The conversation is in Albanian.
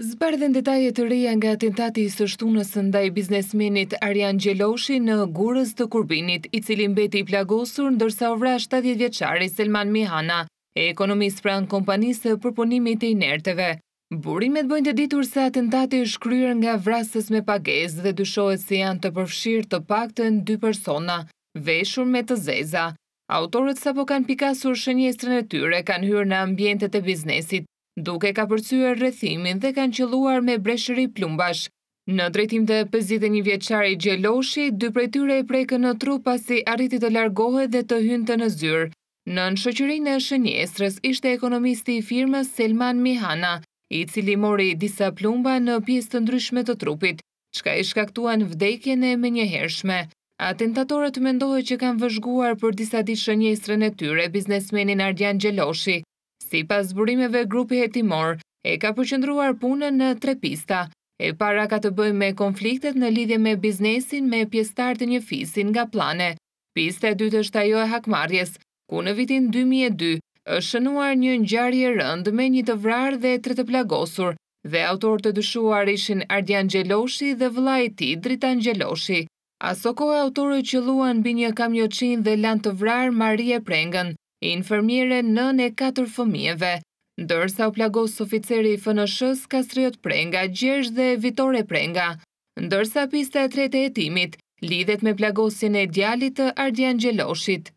Zbardhen në detaje të reja nga atentati i së shtunës ndaj biznesmenit Arjan Gjeloshi në gurës të kurbinit, i cilin beti i plagosur në dërsa ovra 70 vjeqari Selman Mihana, e ekonomisë pra në kompanisë për punimit e inerteve. Burimet bëjnë të ditur se atentati i shkryrë nga vrasës me pages dhe dyshohet se janë të përfshirë të pak të në dy persona, veshur me të zeza. Autorët sa po kanë pikasur shënjestrën e tyre kanë hyrë në ambjente të biznesit, duke ka përcuar rëthimin dhe kanë qëluar me breshëri plumbash. Në drejtim të 51 vjeqari Gjeloshi, dy prejtyre e prejkë në tru pasi arriti të largohe dhe të hynë të në zyrë. Në në shëqyrin e shënjestrës ishte ekonomisti i firmës Selman Mihana, i cili mori disa plumba në pjesë të ndryshme të trupit, qka i shkaktuan vdekjen e me Atentatorët mendohë që kanë vëzhguar për disa di shënjestrën e tyre biznesmenin Ardjan Gjeloshi, Si pas burimeve grupi hetimor, e ka përqëndruar punën në tre pista. E para ka të bëj me konfliktet në lidhje me biznesin me pjestar të një fisin nga plane. Pista e dytë është ajo e hakmarjes, ku në vitin 2002 është shënuar një njarje rënd me një të vrarë dhe tre të plagosur, dhe autor të dëshuar ishin Ardian Gjeloshi dhe vla i ti Dritan Gjeloshi. Aso e autorë që luan bë një kamjoqin dhe lan të vrarë Marie Prengën, infermire nën e 4 fëmijeve, ndërsa u plagos oficeri i fënëshës, s Kastriot Prenga, Gjergj dhe Vitore Prenga, ndërsa pista e tretë e hetimit lidhet me plagosjen e djalit të gjeloshit.